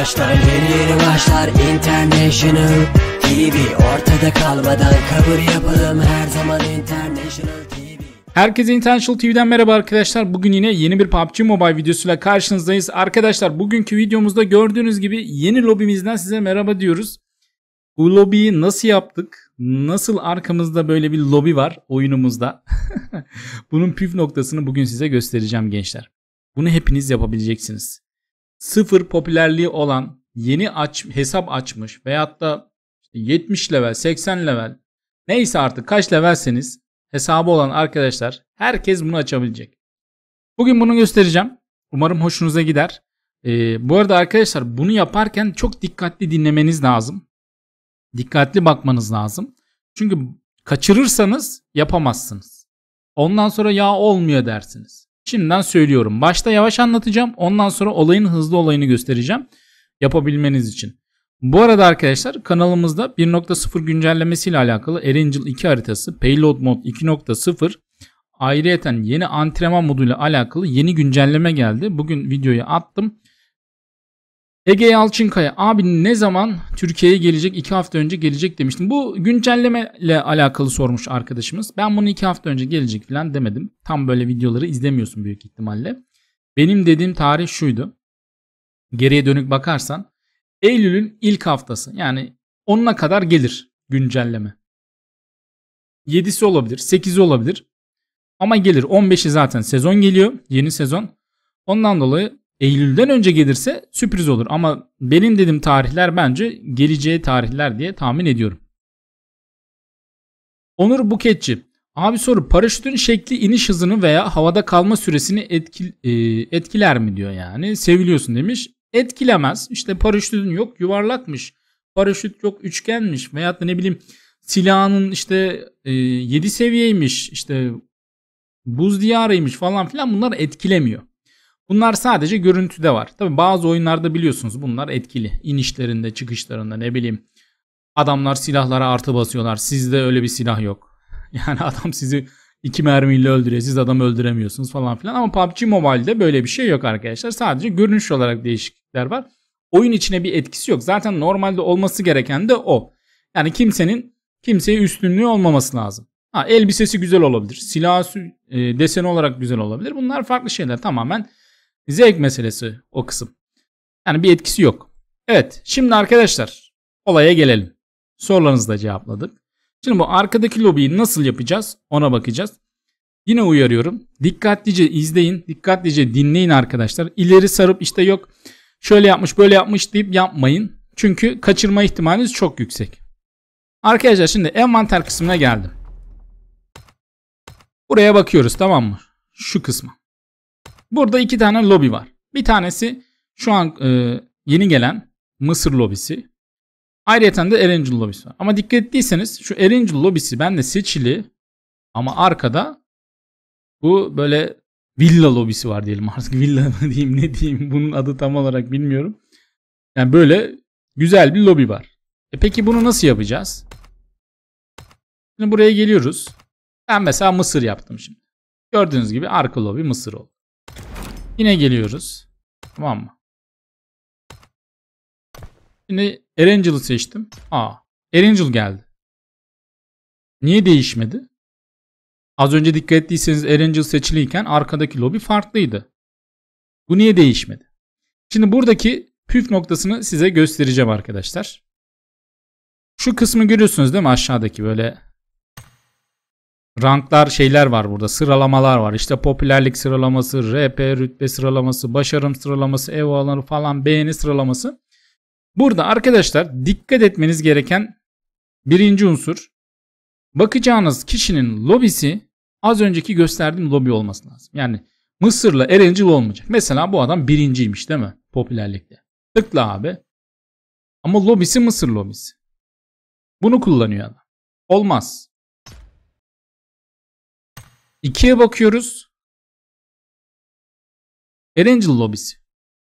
başlar Yeni yeni başlar International TV Ortada kalmadan kabul yapalım Her zaman International TV Herkese International TV'den merhaba arkadaşlar. Bugün yine yeni bir PUBG Mobile videosuyla karşınızdayız. Arkadaşlar bugünkü videomuzda gördüğünüz gibi yeni lobimizden size merhaba diyoruz. Bu lobiyi nasıl yaptık? Nasıl arkamızda böyle bir lobi var oyunumuzda? Bunun püf noktasını bugün size göstereceğim gençler. Bunu hepiniz yapabileceksiniz sıfır popülerliği olan yeni aç, hesap açmış veyahut da 70 level, 80 level neyse artık kaç levelseniz hesabı olan arkadaşlar herkes bunu açabilecek. Bugün bunu göstereceğim. Umarım hoşunuza gider. Ee, bu arada arkadaşlar bunu yaparken çok dikkatli dinlemeniz lazım. Dikkatli bakmanız lazım. Çünkü kaçırırsanız yapamazsınız. Ondan sonra ya olmuyor dersiniz. Şimdiden söylüyorum. Başta yavaş anlatacağım. Ondan sonra olayın hızlı olayını göstereceğim. Yapabilmeniz için. Bu arada arkadaşlar kanalımızda 1.0 güncellemesiyle alakalı Erangel 2 haritası, Payload Mod 2.0 ayrıyeten yeni antrenman moduyla alakalı yeni güncelleme geldi. Bugün videoyu attım. Ege Yalçınkaya abi ne zaman Türkiye'ye gelecek? 2 hafta önce gelecek demiştim. Bu güncelleme ile alakalı sormuş arkadaşımız. Ben bunu 2 hafta önce gelecek falan demedim. Tam böyle videoları izlemiyorsun büyük ihtimalle. Benim dediğim tarih şuydu. Geriye dönük bakarsan Eylül'ün ilk haftası yani 10'una kadar gelir güncelleme. 7'si olabilir, 8'i olabilir. Ama gelir. 15'i zaten sezon geliyor. Yeni sezon. Ondan dolayı Eylül'den önce gelirse sürpriz olur. Ama benim dediğim tarihler bence geleceği tarihler diye tahmin ediyorum. Onur Buketçi. Abi soru paraşütün şekli iniş hızını veya havada kalma süresini etkil, e, etkiler mi diyor yani. Seviliyorsun demiş. Etkilemez. İşte paraşütün yok yuvarlakmış. Paraşüt yok üçgenmiş. Veyahut da ne bileyim silahının işte e, 7 seviyeymiş. işte buz diyarıymış falan filan bunlar etkilemiyor. Bunlar sadece görüntüde var. Tabi bazı oyunlarda biliyorsunuz bunlar etkili. İnişlerinde, çıkışlarında ne bileyim. Adamlar silahlara artı basıyorlar. Sizde öyle bir silah yok. Yani adam sizi iki mermiyle öldürüyor. Siz adamı öldüremiyorsunuz falan filan. Ama PUBG Mobile'de böyle bir şey yok arkadaşlar. Sadece görünüş olarak değişiklikler var. Oyun içine bir etkisi yok. Zaten normalde olması gereken de o. Yani kimsenin kimseye üstünlüğü olmaması lazım. Ha elbisesi güzel olabilir. Silahı e, desen olarak güzel olabilir. Bunlar farklı şeyler tamamen Zevk meselesi o kısım. Yani bir etkisi yok. Evet şimdi arkadaşlar olaya gelelim. Sorularınızı da cevapladık. Şimdi bu arkadaki lobiyi nasıl yapacağız ona bakacağız. Yine uyarıyorum. Dikkatlice izleyin. Dikkatlice dinleyin arkadaşlar. İleri sarıp işte yok şöyle yapmış böyle yapmış deyip yapmayın. Çünkü kaçırma ihtimaliniz çok yüksek. Arkadaşlar şimdi envanter kısmına geldim. Buraya bakıyoruz tamam mı? Şu kısma. Burada iki tane lobi var. Bir tanesi şu an e, yeni gelen Mısır lobisi. Ayrıca de Erangel lobisi var. Ama dikkat ettiyseniz şu Erangel lobisi bende seçili ama arkada bu böyle villa lobisi var diyelim artık villa mı diyeyim ne diyeyim bunun adı tam olarak bilmiyorum. Yani böyle güzel bir lobi var. E peki bunu nasıl yapacağız? Şimdi buraya geliyoruz. Ben mesela Mısır yaptım şimdi. Gördüğünüz gibi arka lobi Mısır oldu. Yine geliyoruz. Tamam mı? Şimdi Erangel'ı seçtim. Aa, Erangel geldi. Niye değişmedi? Az önce dikkat ettiyseniz Erangel seçiliyken arkadaki lobi farklıydı. Bu niye değişmedi? Şimdi buradaki püf noktasını size göstereceğim arkadaşlar. Şu kısmı görüyorsunuz değil mi aşağıdaki böyle ranklar şeyler var burada sıralamalar var. İşte popülerlik sıralaması, RP rütbe sıralaması, başarım sıralaması, ev alanı falan beğeni sıralaması. Burada arkadaşlar dikkat etmeniz gereken birinci unsur bakacağınız kişinin lobisi az önceki gösterdiğim lobi olması lazım. Yani Mısır'la Erencil olmayacak. Mesela bu adam birinciymiş değil mi? Popülerlikte. Tıkla abi. Ama lobisi Mısır lobisi. Bunu kullanıyor adam. Olmaz. 2'ye bakıyoruz. Erangel lobisi.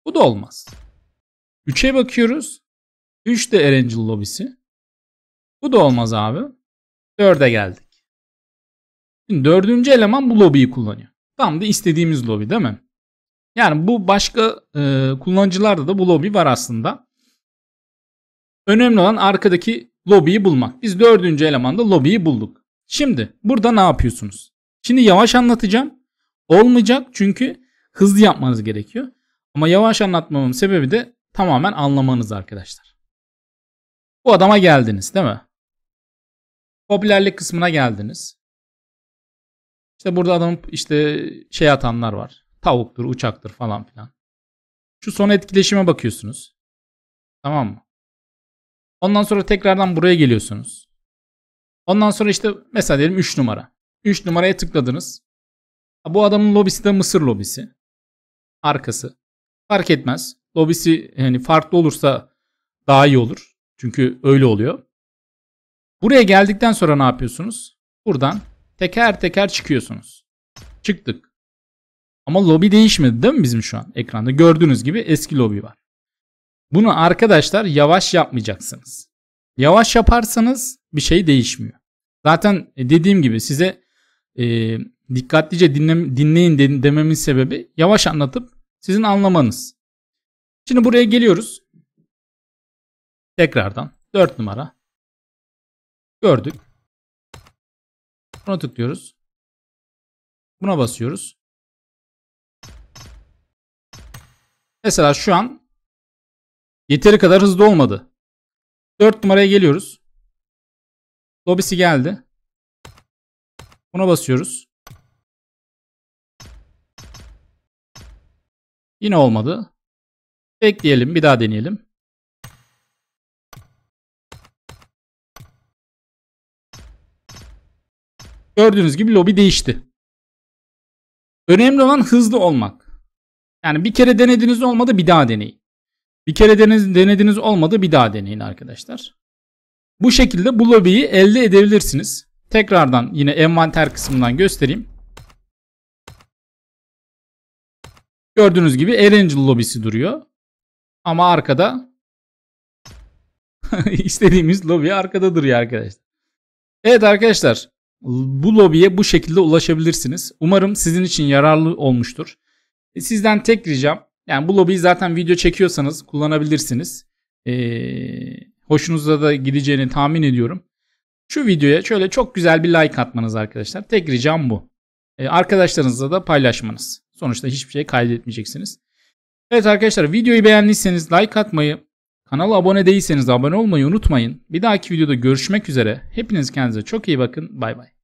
Bu da olmaz. 3'e bakıyoruz. 3 de Erangel lobisi. Bu da olmaz abi. 4'e geldik. Şimdi dördüncü eleman bu lobiyi kullanıyor. Tam da istediğimiz lobi değil mi? Yani bu başka e, kullanıcılarda da bu lobi var aslında. Önemli olan arkadaki lobiyi bulmak. Biz dördüncü elemanda lobiyi bulduk. Şimdi burada ne yapıyorsunuz? Şimdi yavaş anlatacağım. Olmayacak çünkü hızlı yapmanız gerekiyor. Ama yavaş anlatmamın sebebi de tamamen anlamanız arkadaşlar. Bu adama geldiniz değil mi? Popülerlik kısmına geldiniz. İşte burada adam işte şey atanlar var. Tavuktur, uçaktır falan filan. Şu son etkileşime bakıyorsunuz. Tamam mı? Ondan sonra tekrardan buraya geliyorsunuz. Ondan sonra işte mesela diyelim 3 numara. 3 numaraya tıkladınız. Bu adamın lobisi de Mısır lobisi. Arkası. Fark etmez. Lobisi hani farklı olursa daha iyi olur. Çünkü öyle oluyor. Buraya geldikten sonra ne yapıyorsunuz? Buradan teker teker çıkıyorsunuz. Çıktık. Ama lobi değişmedi değil mi bizim şu an ekranda? Gördüğünüz gibi eski lobi var. Bunu arkadaşlar yavaş yapmayacaksınız. Yavaş yaparsanız bir şey değişmiyor. Zaten e, dediğim gibi size e, dikkatlice dinle, dinleyin dememin sebebi yavaş anlatıp sizin anlamanız. Şimdi buraya geliyoruz. Tekrardan 4 numara. Gördük. Buna tıklıyoruz. Buna basıyoruz. Mesela şu an yeteri kadar hızlı olmadı. 4 numaraya geliyoruz. Lobisi geldi. Buna basıyoruz. Yine olmadı. Bekleyelim bir daha deneyelim. Gördüğünüz gibi lobi değişti. Önemli olan hızlı olmak. Yani bir kere denediniz olmadı bir daha deneyin. Bir kere denediniz olmadı bir daha deneyin arkadaşlar. Bu şekilde bu lobiyi elde edebilirsiniz. Tekrardan yine envanter kısmından göstereyim. Gördüğünüz gibi Erangel lobisi duruyor. Ama arkada istediğimiz lobi arkada duruyor arkadaşlar. Evet arkadaşlar bu lobiye bu şekilde ulaşabilirsiniz. Umarım sizin için yararlı olmuştur. E, sizden tek ricam yani bu lobiyi zaten video çekiyorsanız kullanabilirsiniz. Ee, hoşunuza da gideceğini tahmin ediyorum. Şu videoya şöyle çok güzel bir like atmanız arkadaşlar. Tek ricam bu. Ee, arkadaşlarınızla da paylaşmanız. Sonuçta hiçbir şey kaydetmeyeceksiniz. Evet arkadaşlar videoyu beğendiyseniz like atmayı, kanala abone değilseniz abone olmayı unutmayın. Bir dahaki videoda görüşmek üzere. Hepiniz kendinize çok iyi bakın. Bay bay.